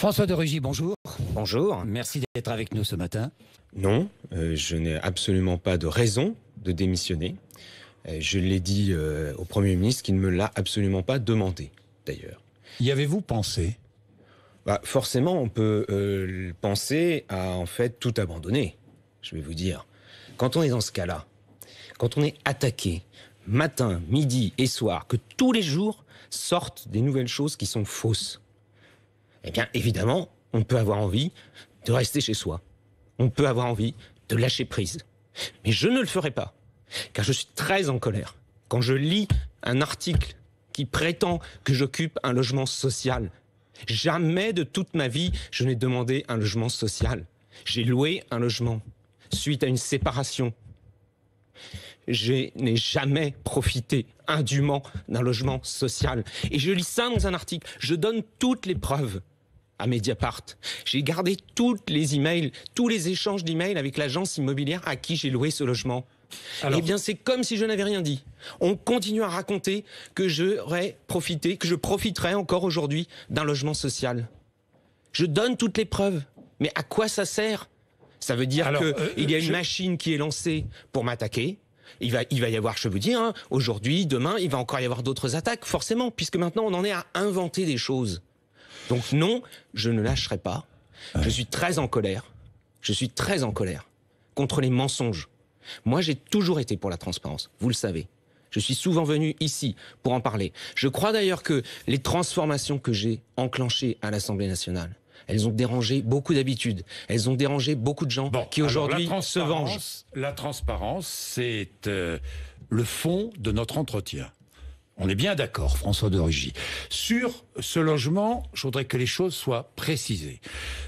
François de Rugy, bonjour. Bonjour. Merci d'être avec nous ce matin. Non, euh, je n'ai absolument pas de raison de démissionner. Euh, je l'ai dit euh, au Premier ministre qui ne me l'a absolument pas demandé, d'ailleurs. Y avez-vous pensé bah, Forcément, on peut penser à en fait tout abandonner, je vais vous dire. Quand on est dans ce cas-là, quand on est attaqué matin, midi et soir, que tous les jours sortent des nouvelles choses qui sont fausses, eh bien évidemment, on peut avoir envie de rester chez soi. On peut avoir envie de lâcher prise. Mais je ne le ferai pas, car je suis très en colère. Quand je lis un article qui prétend que j'occupe un logement social, jamais de toute ma vie je n'ai demandé un logement social. J'ai loué un logement suite à une séparation. Je n'ai jamais profité indûment d'un logement social. Et je lis ça dans un article. Je donne toutes les preuves à Mediapart. J'ai gardé toutes les emails, tous les échanges d'emails avec l'agence immobilière à qui j'ai loué ce logement. Eh Alors... Eh bien, c'est comme si je n'avais rien dit. On continue à raconter que j'aurais profité, que je profiterais encore aujourd'hui d'un logement social. Je donne toutes les preuves. Mais à quoi ça sert Ça veut dire qu'il euh, y a euh, une machine qui est lancée pour m'attaquer. Il va, il va y avoir, je veux dire, hein, aujourd'hui, demain, il va encore y avoir d'autres attaques, forcément, puisque maintenant on en est à inventer des choses. Donc non, je ne lâcherai pas. Je suis très en colère. Je suis très en colère contre les mensonges. Moi, j'ai toujours été pour la transparence, vous le savez. Je suis souvent venu ici pour en parler. Je crois d'ailleurs que les transformations que j'ai enclenchées à l'Assemblée nationale, elles ont dérangé beaucoup d'habitudes. Elles ont dérangé beaucoup de gens qui aujourd'hui se vengent. La transparence, c'est euh, le fond de notre entretien. On est bien d'accord, François de Rugy. Sur ce logement, je voudrais que les choses soient précisées.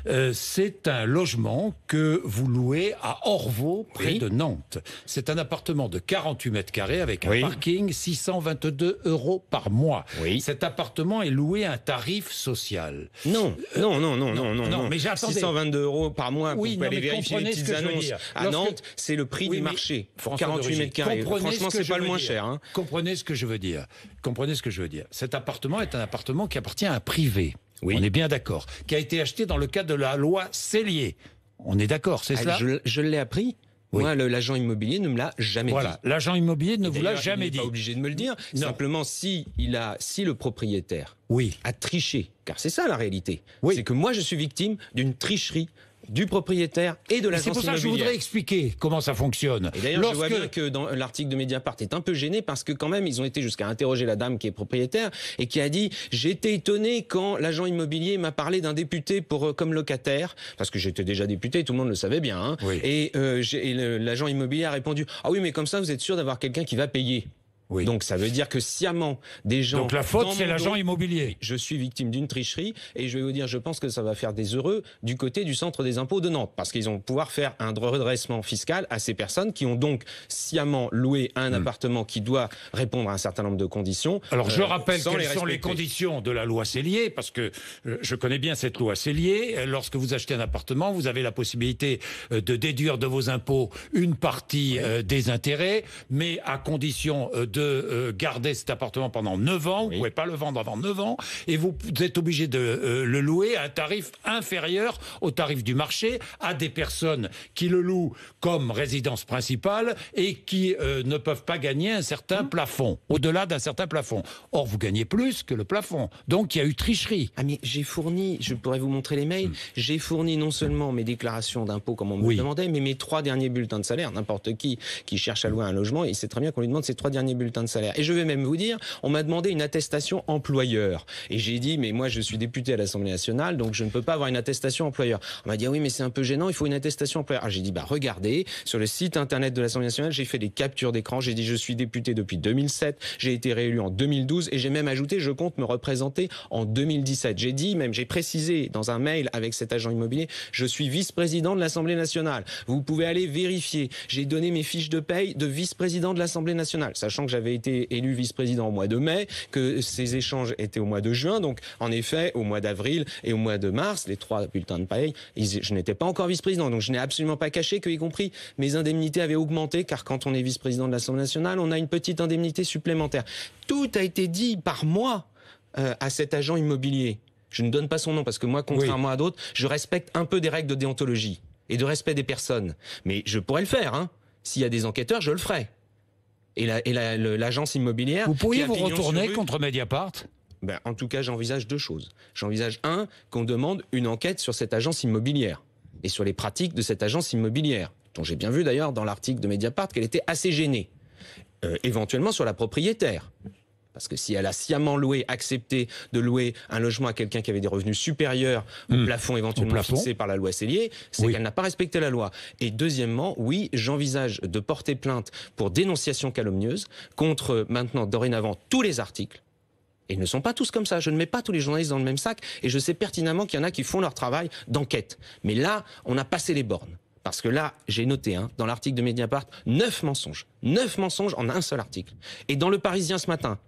Euh, c'est un logement que vous louez à Orvaux, près de Nantes. C'est un appartement de 48 mètres carrés avec un parking, 622 euros par mois. Oui. Cet appartement est loué à un tarif social. Non, euh, non, non, non, non, non, Mais 622 euros par mois. Oui, vous aller vérifier les petites annonces. À ah Nantes, c'est le prix du marché. 48 mètres carrés. Franchement, c'est pas le moins cher. Hein. Comprenez ce que je veux dire comprenez ce que je veux dire. Cet appartement est un appartement qui appartient à un privé. Oui. On est bien d'accord. Qui a été acheté dans le cadre de la loi Cellier. On est d'accord, c'est ça ah, ?— Je, l'ai appris. Moi, l'agent immobilier ne me l'a jamais dit. Voilà, l'agent immobilier ne vous l'a jamais il dit. Pas obligé de me le dire. Simplement, si il a, si le propriétaire oui. a triché, car c'est ça la réalité, c'est que moi je suis victime d'une tricherie du propriétaire et de l'agence immobilière. C'est pour ça que je voudrais expliquer comment ça fonctionne. Et d'ailleurs, je vois bien que dans l'article de Mediapart est un peu gêné parce que quand même, ils ont été jusqu'à interroger la dame qui est propriétaire et qui a dit j'étais étonné quand l'agent immobilier m'a parlé d'un député pour euh, comme locataire parce que j'étais déjà député, tout le monde le savait bien. Hein. Et, euh, et l'agent immobilier a répondu ah oui, mais comme ça, vous êtes sûr d'avoir quelqu'un qui va payer. Donc ça veut dire que sciemment, des gens. Donc la faute, c'est l'agent immobilier. Je suis victime d'une tricherie et je vais vous dire, je pense que ça va faire des heureux du côté du centre des impôts de Nantes parce qu'ils vont pouvoir faire un redressement fiscal à ces personnes qui ont donc sciemment loué un hmm. appartement qui doit répondre à un certain nombre de conditions. Alors je euh, rappelle quelles sont les conditions de la loi Cellier parce que euh, je connais bien cette loi Cellier. Lorsque vous achetez un appartement, vous avez la possibilité euh, de déduire de vos impôts une partie des intérêts, mais à condition de euh, garder cet appartement pendant 9 ans, vous ne pouvez pas le vendre avant 9 ans, et vous êtes obligé de euh, le louer à un tarif inférieur au tarif du marché à des personnes qui le louent comme résidence principale et qui euh, ne peuvent pas gagner un certain plafond, au-delà d'un certain plafond. Or, vous gagnez plus que le plafond. Donc, il y a eu tricherie. Ah, mais j'ai fourni, je pourrais vous montrer les mails, hmm. j'ai fourni non seulement mes déclarations d'impôts, comme on me demandait, mais mes trois derniers bulletins de salaire. N'importe qui qui cherche à louer un logement, il sait très bien qu'on lui demande ses trois derniers bulletins de salaire. Et je vais même vous dire, on m'a demandé une attestation employeur. Et j'ai dit, mais moi, je suis député à l'Assemblée nationale, donc je ne peux pas avoir une attestation employeur. On m'a dit, ah oui, mais c'est un peu gênant, il faut une attestation employeur. Ah, j'ai dit, bah, regardez, sur le site internet de l'Assemblée nationale, j'ai fait des captures d'écran, j'ai dit, je suis député depuis 2007, j'ai été réélu en 2012, et j'ai même ajouté, je compte me représenter en 2017. J'ai dit, même, j'ai précisé dans un mail avec cet agent immobilier, je suis vice-président de l'Assemblée nationale. Vous pouvez aller vérifier. J'ai donné mes fiches de paye de vice-président de l'Assemblée nationale, sachant que j'avais été élu vice-président au mois de mai, que ces échanges étaient au mois de juin. Donc, en effet, au mois d'avril et au mois de mars, les trois bulletins de paille, je n'étais pas encore vice-président. Donc, je n'ai absolument pas caché que, y compris, mes indemnités avaient augmenté, car quand on est vice-président de l'Assemblée nationale, on a une petite indemnité supplémentaire. Tout a été dit par moi euh, à cet agent immobilier. Je ne donne pas son nom parce que moi, contrairement à d'autres, je respecte un peu des règles de déontologie et de respect des personnes. Mais je pourrais le faire. Hein. S'il y a des enquêteurs, je le ferai et l'agence immobilière. Vous pourriez vous retourner contre Mediapart ben, En tout cas, j'envisage deux choses. J'envisage un, qu'on demande une enquête sur cette agence immobilière et sur les pratiques de cette agence immobilière, dont j'ai bien vu d'ailleurs dans l'article de Mediapart qu'elle était assez gênée, euh, éventuellement sur la propriétaire. Parce que si elle a sciemment loué, accepté de louer un logement à quelqu'un qui avait des revenus supérieurs au hmm. plafond éventuellement fixé par la loi Cellier, c'est qu'elle n'a pas respecté la loi. Et deuxièmement, oui, j'envisage de porter plainte pour dénonciation calomnieuse contre maintenant dorénavant tous les articles et ils ne sont pas tous comme ça. Je ne mets pas tous les journalistes dans le même sac et je sais pertinemment qu'il y en a qui font leur travail d'enquête. Mais là, on a passé les bornes. Parce que là, j'ai noté, hein, dans l'article de Mediapart, neuf mensonges. Neuf mensonges en un seul article. Et dans Le Parisien ce matin,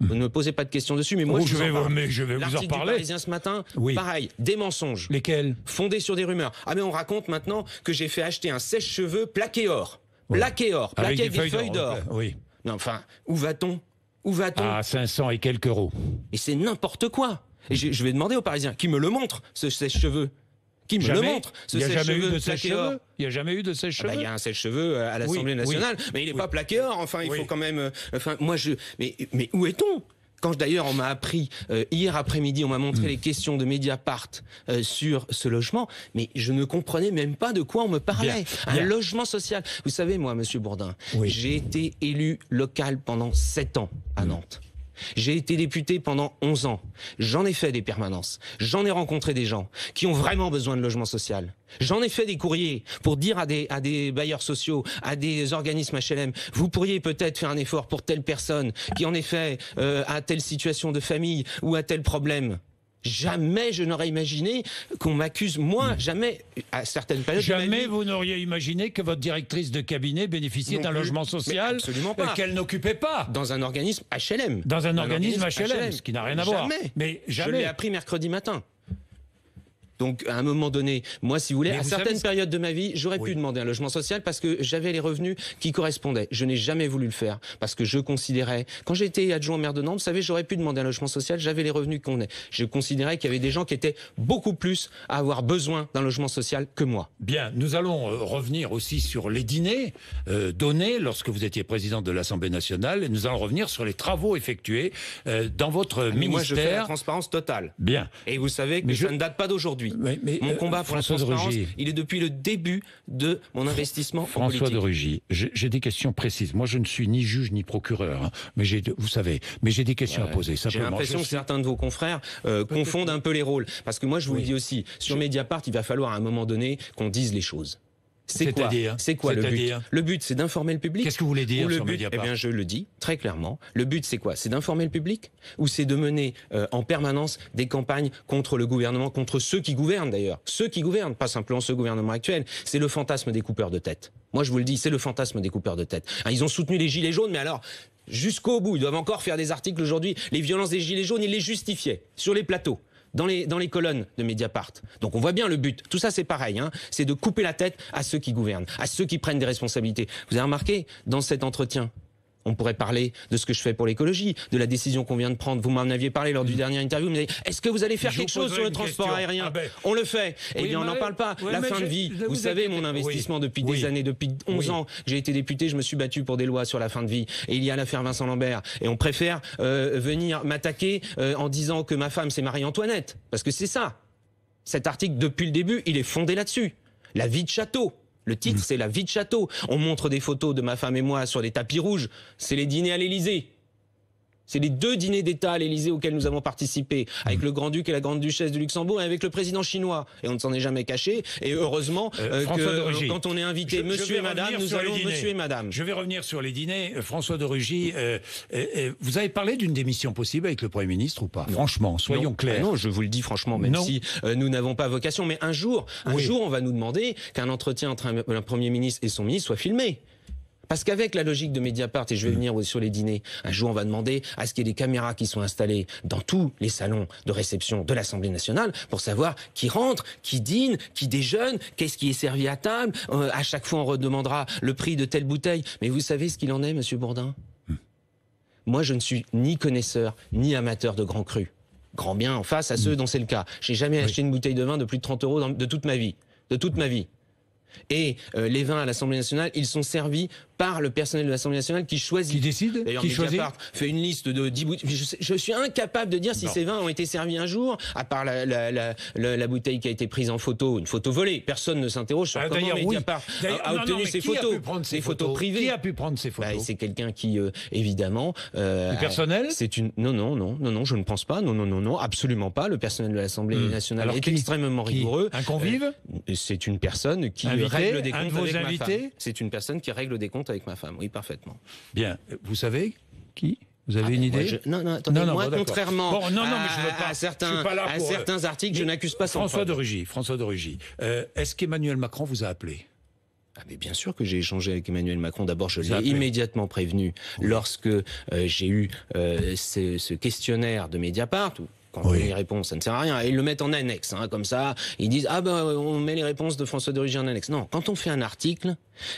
vous ne me posez pas de questions dessus, mais moi oh, je, vais vous, mais je vais vous en parler. Parisien ce matin, oui. pareil, des mensonges. Lesquels Fondés sur des rumeurs. Ah mais on raconte maintenant que j'ai fait acheter un sèche-cheveux plaqué or, plaqué or, plaqué des, feuilles d'or. Oui. Non, enfin, où va-t-on Où va-t-on À 500 ah, et quelques euros. Et c'est n'importe quoi. Et je, je vais demander aux Parisiens qui me le montre ce sèche-cheveux qui me le montre. Ce il n'y a, jamais eu de sèche-cheveux. Il n'y a jamais eu de sèche-cheveux. Ah bah, il y a un sèche-cheveux euh, à l'Assemblée nationale, mais il n'est pas plaqué or. Enfin, il faut quand même. Euh, enfin, moi, je. Mais, mais où est-on quand d'ailleurs on m'a appris euh, hier après-midi, on m'a montré hmm. les questions de Mediapart sur ce logement, mais je ne comprenais même pas de quoi on me parlait. Un logement social. Vous savez, moi, Monsieur Bourdin, j'ai été élu local pendant sept ans à hmm. Nantes. J'ai été député pendant 11 ans. J'en ai fait des permanences. J'en ai rencontré des gens qui ont vraiment besoin de logement social. J'en ai fait des courriers pour dire à des, bailleurs sociaux, à des organismes HLM, vous pourriez peut-être faire un effort pour telle personne qui en effet euh, a telle situation de famille ou a tel problème. Jamais je n'aurais imaginé qu'on m'accuse, moi, hmm. jamais, à certaines périodes. Jamais vous n'auriez imaginé que votre directrice de cabinet bénéficiait d'un logement social qu'elle n'occupait pas. Dans un organisme HLM. Dans un, organisme, HLM, ce qui n'a rien à voir. Jamais. Mais jamais. Je l'ai appris mercredi matin. Donc à un moment donné, moi si vous voulez, à certaines périodes de ma vie, j'aurais pu demander un logement social parce que j'avais les revenus qui correspondaient. Je n'ai jamais voulu le faire parce que je considérais, quand j'étais adjoint maire de Nantes, vous savez, j'aurais pu demander un logement social, j'avais les revenus qu'on est. Je considérais qu'il y avait des gens qui étaient beaucoup plus à avoir besoin d'un logement social que moi. Bien, nous allons euh, revenir aussi sur les dîners euh, donnés lorsque vous étiez président de l'Assemblée nationale et nous allons revenir sur les travaux effectués euh, dans votre ah, ministère. Moi, je fais la transparence totale. Bien. Et vous savez que ça ne date pas d'aujourd'hui mon euh, combat pour François il est depuis le début de mon investissement François de Rugy, j'ai des questions précises. Moi, je ne suis ni juge ni procureur, hein. mais j'ai, vous savez, mais j'ai des questions à poser. J'ai l'impression que certains de vos confrères euh, confondent un peu les rôles, parce que moi, je vous le dis aussi, sur Mediapart, il va falloir à un moment donné qu'on dise les choses. C'est quoi C'est quoi le but Le but, c'est d'informer le public. Qu'est-ce que vous voulez dire Eh bien, je le dis très clairement. Le but, c'est quoi C'est d'informer le public ou c'est de mener euh, en permanence des campagnes contre le gouvernement, contre ceux qui gouvernent d'ailleurs, ceux qui gouvernent, pas simplement ce gouvernement actuel. C'est le fantasme des coupeurs de tête. Moi, je vous le dis, c'est le fantasme des coupeurs de tête. Ah, ils ont soutenu les gilets jaunes, mais alors jusqu'au bout, ils doivent encore faire des articles aujourd'hui. Les violences des gilets jaunes, ils les justifiaient sur les plateaux dans les, dans les colonnes de Mediapart. Donc on voit bien le but. Tout ça, c'est pareil. Hein. C'est de couper la tête à ceux qui gouvernent, à ceux qui prennent des responsabilités. Vous avez remarqué dans cet entretien, on pourrait parler de ce que je fais pour l'écologie, de la décision qu'on vient de prendre. Vous m'en aviez parlé lors du mm. dernier interview. est-ce que vous allez faire quelque chose sur le transport aérien ah ben. On le fait. Et eh bien, on n'en parle pas. la fin de vie. Vous, savez, mon investissement depuis des années, depuis 11 ans, j'ai été député, je me suis battu pour des lois sur la fin de vie. Et il y a l'affaire Vincent Lambert. Et on préfère euh, venir m'attaquer euh, en disant que ma femme, c'est Marie-Antoinette. Parce que c'est ça. Cet article, depuis le début, il est fondé là-dessus. La vie de château. Le titre, mm. c'est La vie de château. On montre des photos de ma femme et moi sur des tapis rouges. C'est les dîners à l'Élysée. C'est les deux dîners d'État à l'Élysée auxquels nous avons participé, avec mmh. le Grand-Duc et la Grande-Duchesse de Luxembourg et avec le président chinois. Et on ne s'en est jamais caché. Et heureusement euh, euh, quand on est invité, monsieur et madame, nous allons monsieur et madame. Je vais revenir sur les dîners. Euh, François de Rugy, vous avez parlé d'une démission possible avec le Premier ministre ou pas Franchement, soyons ah clairs. non, je vous le dis franchement, même si nous n'avons pas vocation. Mais un jour, un jour, on va nous demander qu'un entretien entre un Premier ministre et son ministre soit filmé. Parce qu'avec la logique de Mediapart, et je vais mm. venir sur les dîners, un jour on va demander à ce qu'il y ait des caméras qui sont installées dans tous les salons de réception de l'Assemblée nationale pour savoir qui rentre, qui dîne, qui déjeune, qu'est-ce qui est servi à table. Euh, à chaque fois on redemandera le prix de telle bouteille. Mais vous savez ce qu'il en est, monsieur Bourdin mm. Moi je ne suis ni connaisseur, ni amateur de grands crus. Grand bien en face à ceux mm. dont c'est le cas. J'ai jamais acheté une bouteille de vin de plus de 30 euros de toute ma vie. De toute ma vie. Et euh, les vins à l'Assemblée nationale, ils sont servis par le personnel de l'Assemblée nationale qui choisit. Qui décide qui choisit fait une liste de 10 bouteilles. Je, suis incapable de dire si ces vins ont été servis un jour, à part la, bouteille qui a été prise en photo, une photo volée. Personne ne s'interroge sur ah, comment Mediapart a, a obtenu ces photos. Ces, photos, privées. Qui a pu prendre ces bah, photos bah, C'est quelqu'un qui, euh, évidemment... le euh, personnel C'est une... Non, non, non, non, non, je ne pense pas. Non, non, non, non, absolument pas. Le personnel de l'Assemblée hmm. nationale est extrêmement rigoureux. Un convive C'est une personne qui un de vos invités C'est une personne qui règle des comptes avec ma femme, oui, parfaitement. Bien. Vous savez qui vous avez ah, une idée Non, non, attendez, non, moi, contrairement à, certains, articles, je n'accuse pas François de Rugy, François de Rugy, euh, est-ce qu'Emmanuel Macron vous a appelé ah, mais bien sûr que j'ai échangé avec Emmanuel Macron. D'abord, je l'ai immédiatement prévenu lorsque euh, j'ai eu euh, ce, questionnaire de Mediapart, quand on les réponses, ça ne sert à rien. Et ils le mettent en annexe, hein, comme ça. Ils disent ah ben on met les réponses de François de d'origine en annexe. Non, quand on fait un article,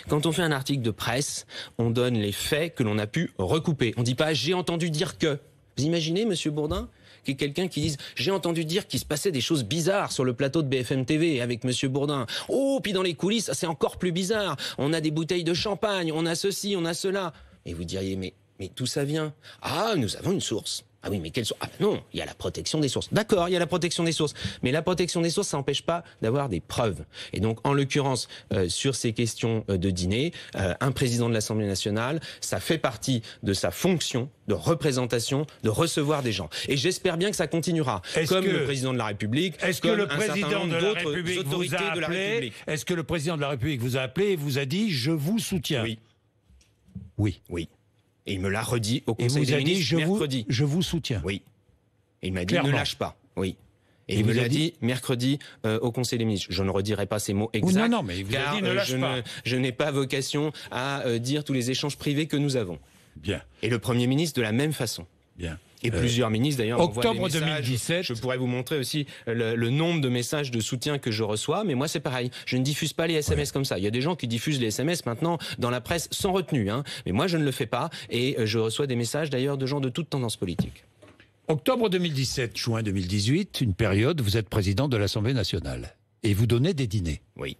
quand on fait un article de presse, on donne les faits que l'on a pu recouper. On ne dit pas j'ai entendu dire que. Vous imaginez, Monsieur Bourdin, qui est quelqu'un qui dit, j'ai entendu dire qu'il se passait des choses bizarres sur le plateau de BFM TV avec Monsieur Bourdin. Oh, puis dans les coulisses, c'est encore plus bizarre. On a des bouteilles de champagne, on a ceci, on a cela. Et vous diriez mais mais d'où ça vient Ah, nous avons une source. Ah oui, mais quelles sources Ah bah non, il y a la protection des sources. D'accord, il y a la protection des sources, mais la protection des sources, ça n'empêche pas d'avoir des preuves. Et donc, en l'occurrence, euh, sur ces questions euh, de dîner, euh, un président de l'Assemblée nationale, ça fait partie de sa fonction de représentation, de recevoir des gens. Et j'espère bien que ça continuera, comme le président de la République, est-ce que le président de la République vous a appelé, de Est-ce que le président de la République vous a appelé et vous a dit je vous soutiens Oui. Oui. Oui il me l'a redit au Conseil des ministres je mercredi. Vous, je vous soutiens. Oui. il m'a dit ne lâche pas. Oui. Et, il me l'a dit, mercredi euh, au Conseil des ministres. Je ne redirai pas ces mots exacts. non, non, mais il dit, euh, ne je n'ai pas vocation à euh, dire tous les échanges privés que nous avons. Bien. Et le Premier ministre de la même façon. Et euh, plusieurs ministres d'ailleurs. Octobre des 2017. Je pourrais vous montrer aussi euh, le, nombre de messages de soutien que je reçois, mais moi c'est pareil. Je ne diffuse pas les SMS comme ça. Il y a des gens qui diffusent les SMS maintenant dans la presse sans retenue, hein. mais moi je ne le fais pas et euh, je reçois des messages d'ailleurs de gens de toutes tendances politiques. Octobre 2017, juin 2018, une période, vous êtes président de l'Assemblée nationale et vous donnez des dîners. Oui.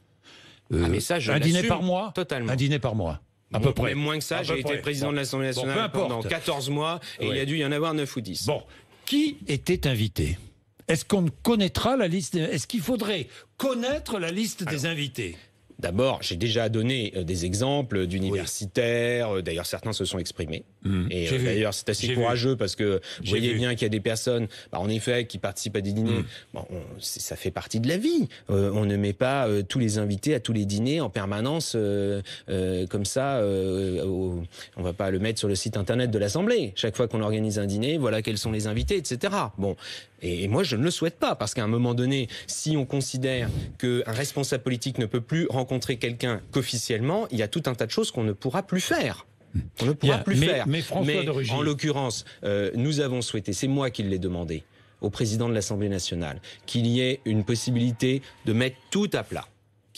un dîner par mois Totalement. Un dîner par mois. À peu près. moins que ça, j'ai été président de l'Assemblée nationale pendant 14 mois et il y a dû y en avoir 9 ou 10. Bon. Qui était invité Est-ce qu'on connaîtra la liste Est-ce qu'il faudrait connaître la liste des invités D'abord, j'ai déjà donné euh, des exemples d'universitaires, euh, d'ailleurs certains se sont exprimés. Mmh. Et euh, d'ailleurs, c'est assez courageux parce que vous voyez bien qu'il y a des personnes, bah, en effet, qui participent à des dîners. Mmh. ça fait partie de la vie. Euh, on ne met pas euh, tous les invités à tous les dîners en permanence comme ça. on ne va pas le mettre sur le site internet de l'Assemblée. Chaque fois qu'on organise un dîner, voilà quels sont les invités, etc. Bon, et, et moi, je ne le souhaite pas parce qu'à un moment donné, si on considère qu'un responsable politique ne peut plus rencontrer quelqu'un qu'officiellement, il y a tout un tas de choses qu'on ne pourra plus faire. On ne pourra plus faire. Mais, En l'occurrence, euh, nous avons souhaité, c'est moi qui l'ai demandé au président de l'Assemblée nationale, qu'il y ait une possibilité de mettre tout à plat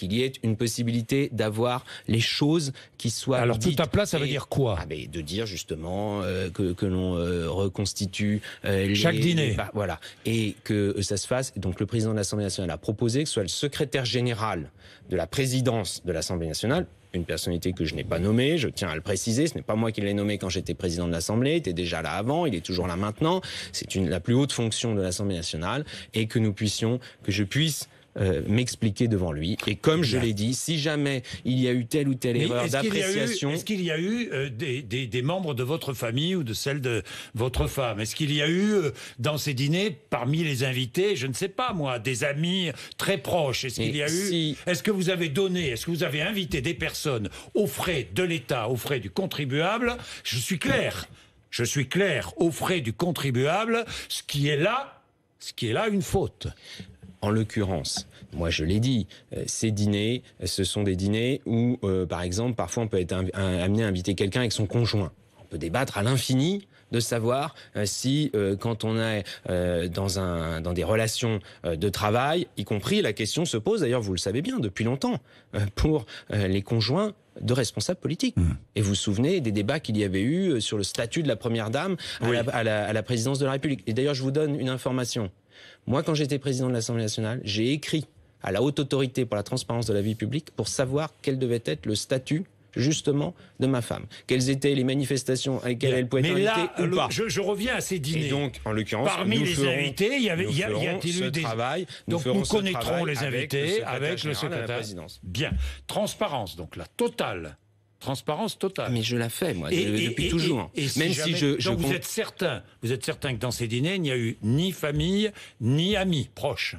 qu'il y ait une possibilité d'avoir les choses qui soient. Alors tout à plat, ça veut dire quoi ah, mais De dire justement euh, que, l'on euh, reconstitue euh, les, chaque dîner. voilà, et que ça se fasse. Donc le président de l'Assemblée nationale a proposé que ce soit le secrétaire général de la présidence de l'Assemblée nationale une personnalité que je n'ai pas nommée, je tiens à le préciser, ce n'est pas moi qui l'ai nommé quand j'étais président de l'Assemblée, il était déjà là avant, il est toujours là maintenant, c'est la plus haute fonction de l'Assemblée nationale, et que nous puissions, que je puisse euh, m'expliquer devant lui. Et comme je l'ai dit, si jamais il y a eu telle ou telle erreur d'appréciation... Est-ce qu'il y a eu, euh, des, membres de votre famille ou de celle de votre femme Est-ce qu'il y a eu euh, dans ces dîners, parmi les invités, je ne sais pas moi, des amis très proches Est-ce qu'il y a Est-ce que vous avez donné, est-ce que vous avez invité des personnes aux frais de l'État, aux frais du contribuable Je suis clair je suis clair, aux frais du contribuable, ce qui est là, ce qui est là une faute. En l'occurrence, moi je l'ai dit, euh, ces dîners, euh, ce sont des dîners où, euh, par exemple, parfois on peut être amené à inviter quelqu'un avec son conjoint. On peut débattre à l'infini de savoir si quand on est dans un dans des relations de travail, y compris la question se pose d'ailleurs vous le savez bien depuis longtemps pour les conjoints de responsables politiques. Hmm. Et vous vous souvenez des débats qu'il y avait eu sur le statut de la première dame à la présidence de la République. Et d'ailleurs, je vous donne une information. Moi, quand j'étais président de l'Assemblée nationale, j'ai écrit à la haute autorité pour la transparence de la vie publique pour savoir quel devait être le statut justement de ma femme. Quelles étaient les manifestations à lesquelles elle pouvait être invitée ou pas. Je, reviens à ces dîners. Et donc, en l'occurrence, parmi les invités, il y avait, y a, des... travail. Nous donc, nous connaîtrons les invités avec le secrétaire. de Bien, transparence donc la totale transparence totale. Mais je la fais, moi, et, depuis toujours. Même si, je, vous êtes certain, vous êtes certain que dans ces dîners, il n'y a eu ni famille, ni amis proches.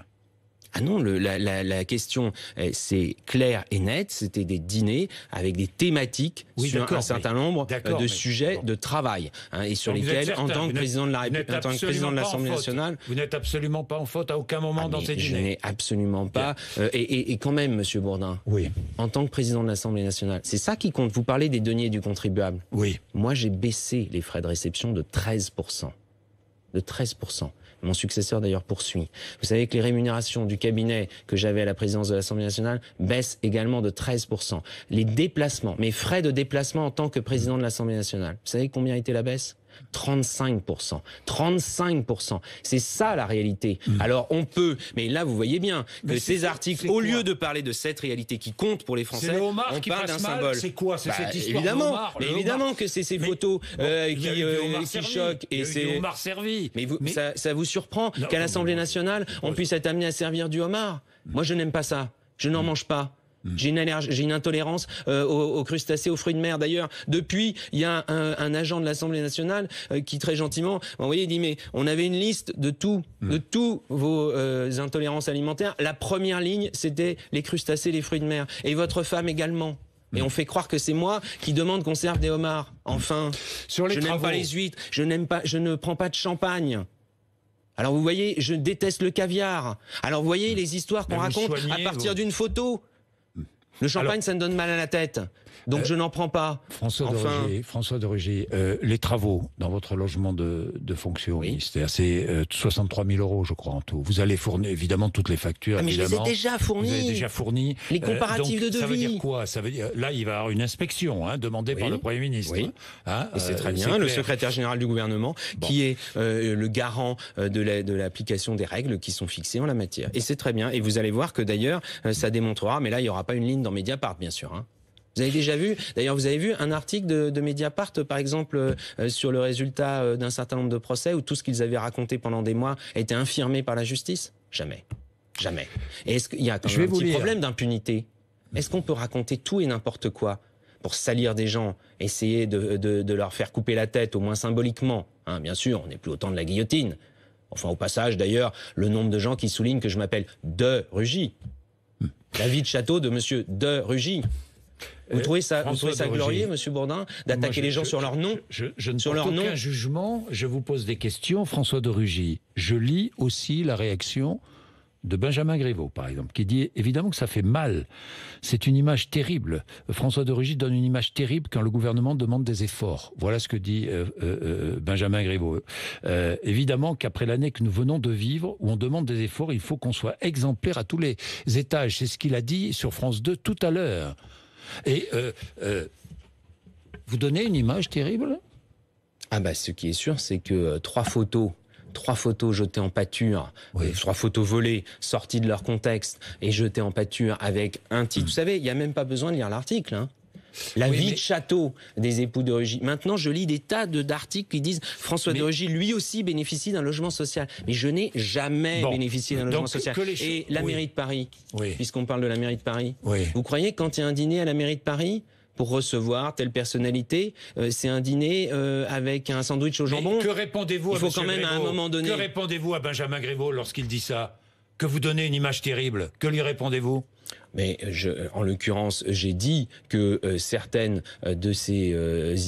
Ah non, la, question, eh, c'est clair et net. C'était des dîners avec des thématiques sur un certain nombre euh, de sujets de travail hein, et sur lesquels, en tant que président de la en tant que président de l'Assemblée nationale, vous n'êtes absolument pas en faute à aucun moment ah, dans ces dîners. Je n'ai absolument pas. Euh, et, quand même, Monsieur Bourdin, oui. en tant que président de l'Assemblée nationale, c'est ça qui compte. Vous parlez des deniers du contribuable. Oui. Moi, j'ai baissé les frais de réception de 13 de 13 mon successeur d'ailleurs poursuit. Vous savez que les rémunérations du cabinet que j'avais à la présidence de l'Assemblée nationale baissent également de 13%. Les déplacements, mes frais de déplacement en tant que président de l'Assemblée nationale, vous savez combien a été la baisse 35%. 35%. C'est ça la réalité. Mm. Alors on peut, mais là vous voyez bien que ces articles, au lieu de parler de cette réalité qui compte pour les Français, on parle d'un symbole. C'est quoi bah, cette histoire Évidemment, évidemment que c'est ces photos euh, qui, euh, choquent. Et c'est homard servi. Mais, Ça, ça, vous surprend qu'à l'Assemblée nationale, on puisse être amené à servir du homard Moi je n'aime pas ça. Je n'en mm. mange pas. Mmh. J'ai une allergie, j'ai une intolérance euh, aux, crustacés, aux fruits de mer. D'ailleurs, depuis, il y a un, agent de l'Assemblée nationale euh, qui très gentiment vous voyez dit mais on avait une liste de tout, mmh. de tous vos euh, intolérances alimentaires. La première ligne, c'était les crustacés, les fruits de mer, et votre femme également. Et mmh. on fait croire que c'est moi qui demande qu'on serve des homards. Enfin, Sur les je n'aime pas les huîtres, je n'aime pas, je ne prends pas de champagne. Alors vous voyez, je déteste le caviar. Alors vous voyez les histoires qu'on raconte à partir d'une photo. Le champagne, ça me donne mal à la tête. Donc euh, je n'en prends pas. François de Rugy, François euh, les travaux dans votre logement de, fonction ministère, c'est 63 euh, 000 euros, je crois, en tout. Vous allez fournir évidemment toutes les factures. Ah, mais je les ai déjà fournies. déjà fourni. Les comparatifs de devis. Ça veut dire quoi Ça veut dire là, il va y avoir une inspection hein, demandée par le Premier ministre. Oui. Hein, c'est très bien. Le secrétaire général du gouvernement, qui est le garant de l'application des règles qui sont fixées en la matière. Et c'est très bien. Et vous allez voir que d'ailleurs, ça démontrera. Mais là, il n'y aura pas une ligne dans Mediapart, bien sûr. Hein. Vous avez déjà vu, d'ailleurs, vous avez vu un article de, Mediapart, par exemple, euh, euh, sur le résultat euh, d'un certain nombre de procès où tout ce qu'ils avaient raconté pendant des mois a été infirmé par la justice Jamais. Jamais. Et est-ce qu'il y a quand même un problème d'impunité Est-ce qu'on peut raconter tout et n'importe quoi pour salir des gens, essayer de, leur faire couper la tête, au moins symboliquement hein, Bien sûr, on n'est plus autant de la guillotine. Enfin, au passage, d'ailleurs, le nombre de gens qui soulignent que je m'appelle De Rugy la vie de château de Monsieur de Rugy. Vous euh, trouvez ça, vous trouvez glorieux, Monsieur Bourdin, d'attaquer les gens sur leur nom Je, ne sur leur aucun jugement. Je vous pose des questions, François de Rugy. Je lis aussi la réaction de Benjamin Grévaux, par exemple, qui dit évidemment que ça fait mal. C'est une image terrible. François de Rugy donne une image terrible quand le gouvernement demande des efforts. Voilà ce que dit euh, euh, euh, Benjamin Grévaux. évidemment qu'après l'année que nous venons de vivre, où on demande des efforts, il faut qu'on soit exemplaire à tous les étages. C'est ce qu'il a dit sur France 2 tout à l'heure. Et vous donnez une image terrible ah bah, ce qui est sûr, c'est que trois photos trois photos jetées en pâture, euh, trois photos volées, sorties de leur contexte et jetées en pâture avec un titre. Vous savez, il n'y a même pas besoin de lire l'article. Hein. La vie de château des époux de Rugy. Maintenant, je lis des tas d'articles qui disent François de Rugy, lui aussi, bénéficie d'un logement social. Mais je n'ai jamais bénéficié d'un logement social. Et la mairie de Paris, puisqu'on parle de la mairie de Paris, vous croyez quand il y a un dîner à la mairie de Paris, pour recevoir telle personnalité. Euh, c'est un dîner euh, avec un sandwich au jambon. que répondez-vous Il faut à quand même à un moment donné. Que répondez-vous à Benjamin Griveaux lorsqu'il dit ça Que vous donnez une image terrible. Que lui répondez-vous mais euh, je, en l'occurrence, j'ai dit que certaines de ces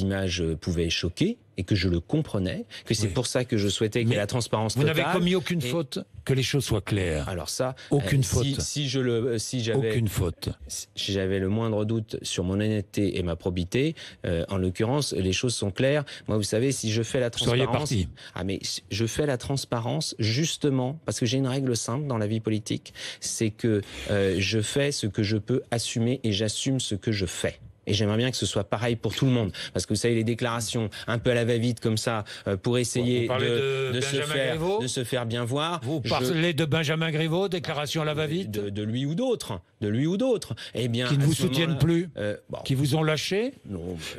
images pouvaient choquer et que je le comprenais, que c'est pour ça que je souhaitais que la transparence vous Vous n'avez commis aucune faute que les choses soient claires. Alors ça, aucune euh, faute. Si, si, je le, si j'avais aucune faute. Si j'avais le moindre doute sur mon honnêteté et ma probité, euh, en l'occurrence, les choses sont claires. Moi, vous savez, si je fais la transparence, vous ah mais je fais la transparence justement parce que j'ai une règle simple dans la vie politique, c'est que euh, je fais ce que je peux assumer et j'assume ce que je fais. Et j'aimerais bien que ce soit pareil pour tout le monde. Parce que vous savez, les déclarations un peu à la va-vite comme ça, euh, pour essayer de, se faire, de, se faire, bien voir. Vous parlez de Benjamin Griveaux, déclaration à la va-vite de, lui ou d'autres. De lui ou d'autres. Eh bien, qui ne vous soutiennent plus euh, Qui vous ont lâché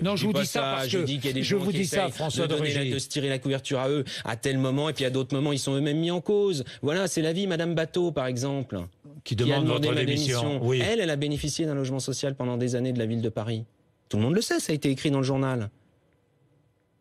Non, je, vous dis ça parce que je, dis vous dis ça, François de, de se tirer la couverture à eux à tel moment, et puis à d'autres moments, ils sont eux-mêmes mis en cause. Voilà, c'est la vie, Madame Bateau, par exemple qui demande votre démission. Elle, elle a bénéficié d'un logement social pendant des années de la ville de Paris. Tout le monde le sait, ça a été écrit dans le journal.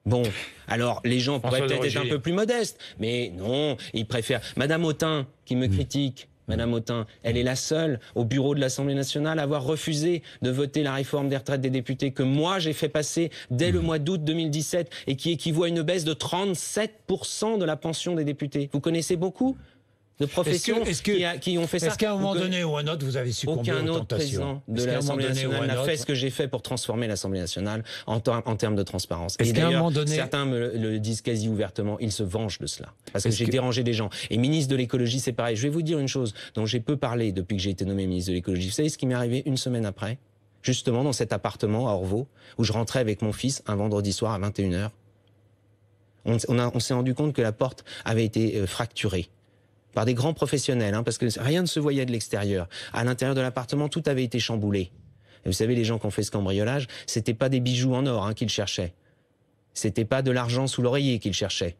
Bon, alors les gens pourraient peut-être être un peu plus modestes, mais non, ils préfèrent. Madame Autain, qui me hmm. critique, Madame hmm. Autain, elle est la seule au bureau de l'Assemblée nationale à avoir refusé de voter la réforme des retraites des députés que moi j'ai fait passer dès le hmm. mois d'août 2017 et qui équivaut à une baisse de 37% de la pension des députés. Vous connaissez beaucoup de professions qui, ont fait ça. Est-ce qu'à un moment donné ou un autre, vous avez succombé Aucun autre président de l'Assemblée nationale n'a fait ce que j'ai fait pour transformer l'Assemblée nationale en, en, termes de transparence. Et d'ailleurs, donné... certains me le disent quasi ouvertement, ils se vengent de cela. Parce que j'ai dérangé des gens. Et ministre de l'écologie, c'est pareil. Je vais vous dire une chose dont j'ai peu parlé depuis que j'ai été nommé ministre de l'écologie. Vous savez ce qui m'est arrivé une semaine après Justement, dans cet appartement à Orvaux, où je rentrais avec mon fils un vendredi soir à 21h. on, on s'est rendu compte que la porte avait été euh, fracturée par des grands professionnels, hein, parce que rien ne se voyait de l'extérieur. À l'intérieur de l'appartement, tout avait été chamboulé. vous savez, les gens qui ont fait ce cambriolage, c'était pas des bijoux en or hein, qu'ils cherchaient. C'était pas de l'argent sous l'oreiller qu'ils cherchaient.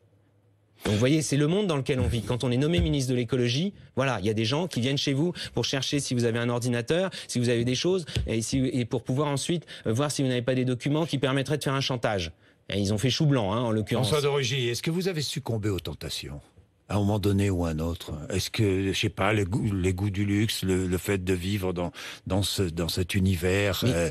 Donc vous voyez, c'est le monde dans lequel on vit. Quand on est nommé ministre de l'écologie, voilà, il y a des gens qui viennent chez vous pour chercher si vous avez un ordinateur, si vous avez des choses, et, pour pouvoir ensuite euh, voir si vous n'avez pas des documents qui permettraient de faire un chantage. Et ils ont fait chou blanc, hein, en l'occurrence. François de Rugy, est-ce que vous avez succombé aux tentations à un moment donné ou un autre Est-ce que, je sais pas, les goûts, du luxe, le, fait de vivre dans, dans, ce, dans cet univers, euh,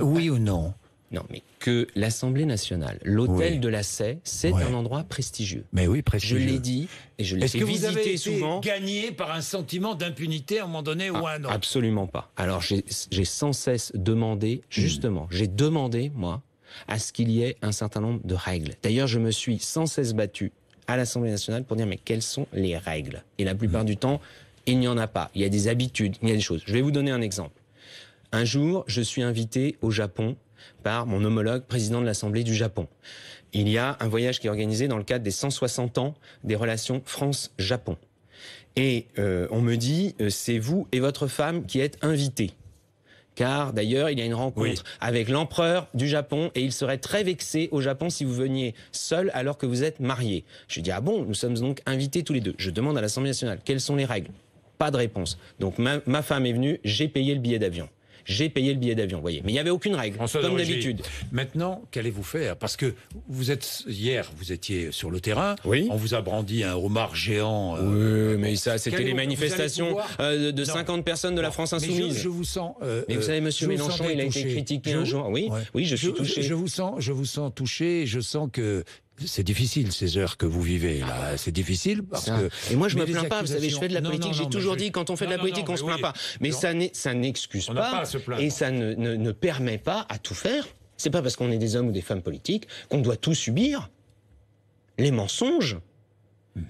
oui ou non non, mais que l'Assemblée nationale, l'hôtel de la Sée, c'est un endroit prestigieux. Mais oui, prestigieux. Je l'ai dit et je l'ai Est-ce que vous avez été souvent. Gagné par un sentiment d'impunité à un moment donné ou ah, à un autre. Absolument pas. Alors j'ai sans cesse demandé, hmm. justement, j'ai demandé moi à ce qu'il y ait un certain nombre de règles. D'ailleurs, je me suis sans cesse battu à l'Assemblée nationale pour dire mais quelles sont les règles Et la plupart du temps, il n'y en a pas. Il y a des habitudes, il y a des choses. Je vais vous donner un exemple. Un jour, je suis invité au Japon par mon homologue président de l'Assemblée du Japon. Il y a un voyage qui est organisé dans le cadre des 160 ans des relations France-Japon. Et euh, on me dit, euh, c'est vous et votre femme qui êtes invités car d'ailleurs, il y a une rencontre avec l'empereur du Japon et il serait très vexé au Japon si vous veniez seul alors que vous êtes marié. Je dis, ah bon, nous sommes donc invités tous les deux. Je demande à l'Assemblée nationale, quelles sont les règles Pas de réponse. Donc ma femme est venue, j'ai payé le billet d'avion j'ai payé le billet d'avion. Voyez, mais il n'y avait aucune règle, comme d'habitude. Maintenant, qu'allez-vous faire Parce que vous êtes hier, vous étiez sur le terrain. Oui. On vous a brandi un homard géant. Euh, oui, mais euh, ça, c'était les manifestations euh, de 50 personnes de la France insoumise. Je, je, vous sens. mais vous savez, Monsieur Mélenchon, il a été critiqué un jour. Oui, oui, je suis touché. Je, vous sens, je vous sens touché. Je sens que c'est difficile ces heures que vous vivez là. C'est difficile parce que. Et moi je me plains pas. Vous savez, je fais de la politique. J'ai toujours dit quand on fait de la politique, on se plaint pas. Mais ça ça n'excuse pas, et ça ne, permet pas à tout faire. C'est pas parce qu'on est des hommes ou des femmes politiques qu'on doit tout subir. Les mensonges,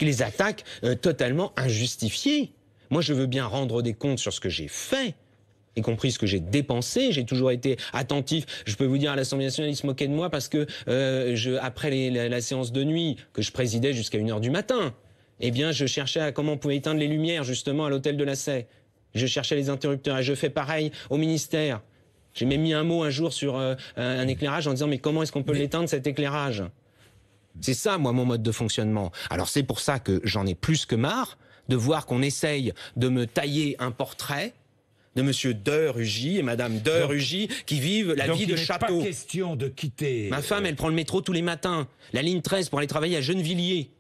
les attaques euh, totalement injustifiées. Moi, je veux bien rendre des comptes sur ce que j'ai fait, y compris ce que j'ai dépensé. J'ai toujours été attentif. Je peux vous dire, à l'Assemblée nationale, ils se moquaient de moi parce que euh, je, après la, séance de nuit que je présidais jusqu'à une heure du matin, eh bien, je cherchais à comment on pouvait éteindre les lumières justement à l'hôtel de la Sey. Je cherchais les interrupteurs et je fais pareil au ministère. J'ai même mis un mot un jour sur euh, un éclairage en disant mais comment est-ce qu'on peut l'éteindre cet éclairage C'est ça moi mon mode de fonctionnement. Alors c'est pour ça que j'en ai plus que marre de voir qu'on essaye de me tailler un portrait de Monsieur de Rugy et Madame de Rugy qui vivent la vie de château. Pas question de quitter. Ma femme, elle prend le métro tous les matins, la ligne 13 pour aller travailler à Gennevilliers.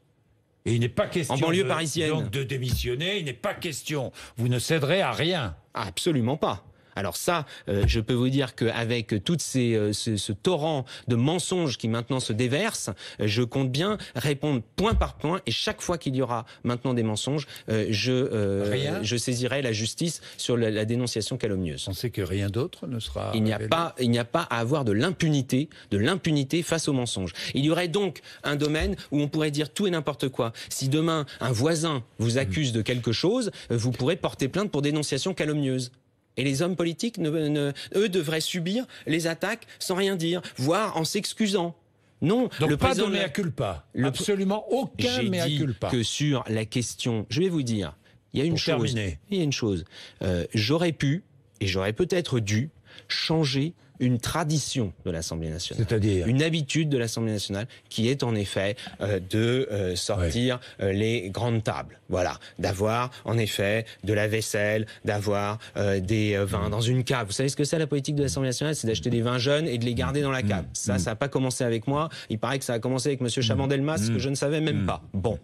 Et il n'est pas question en banlieue de, de démissionner, il n'est pas question. Vous ne céderez à rien. Absolument pas. Alors ça, euh, je peux vous dire qu'avec tout euh, ce, ce, torrent de mensonges qui maintenant se déversent, euh, je compte bien répondre point par point et chaque fois qu'il y aura maintenant des mensonges, je, saisirai la justice sur la, dénonciation calomnieuse. On sait que rien d'autre ne sera. Il n'y a pas, il n'y a pas à avoir de l'impunité, de l'impunité face aux mensonges. Il y aurait donc un domaine où on pourrait dire tout et n'importe quoi. Si demain un voisin vous accuse de quelque chose, vous pourrez porter plainte pour dénonciation calomnieuse. Et les hommes politiques, eux, devraient subir les attaques sans rien dire, voire en s'excusant. Non, Donc le pas de culpa. absolument aucun mea culpa. que sur la question, je vais vous dire, il y a une chose. Il a une chose. Euh, j'aurais pu et j'aurais peut-être dû changer une tradition de l'Assemblée nationale. C'est-à-dire Une habitude de l'Assemblée nationale qui est en effet euh, de euh, sortir euh, les grandes tables. Voilà. D'avoir en effet de la vaisselle, d'avoir des vins mm. dans une cave. Vous savez ce que c'est la politique de l'Assemblée nationale C'est d'acheter des vins jeunes et de les garder dans la mm. cave. Ça, mm. ça n'a pas commencé avec moi. Il paraît que ça a commencé avec M. Chabandelmas, que je ne savais même pas. Bon.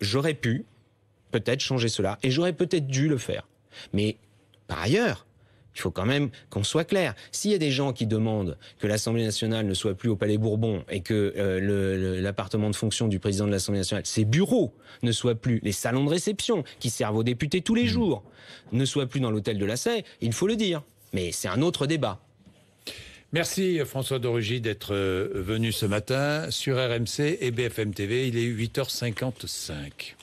J'aurais pu peut-être changer cela et j'aurais peut-être dû le faire. Mais par ailleurs, il faut quand même qu'on soit clair. S'il y a des gens qui demandent que l'Assemblée nationale ne soit plus au Palais Bourbon et que euh, l'appartement de fonction du président de l'Assemblée nationale, ses bureaux ne soient plus, les salons de réception qui servent aux députés tous les mmh. jours, ne soient plus dans l'hôtel de la Sey, il faut le dire. Mais c'est un autre débat. Merci François Dorugy d'être euh, venu ce matin sur RMC et BFM TV. Il est 8h55.